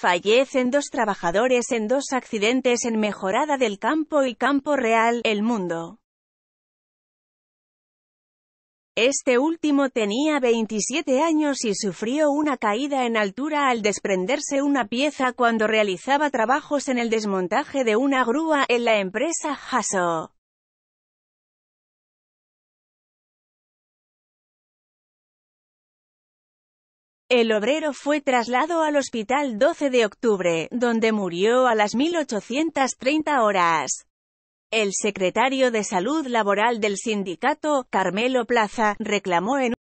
Fallecen dos trabajadores en dos accidentes en Mejorada del Campo y Campo Real, El Mundo. Este último tenía 27 años y sufrió una caída en altura al desprenderse una pieza cuando realizaba trabajos en el desmontaje de una grúa en la empresa Hasso. El obrero fue trasladado al hospital 12 de octubre, donde murió a las 1830 horas. El secretario de Salud Laboral del sindicato, Carmelo Plaza, reclamó en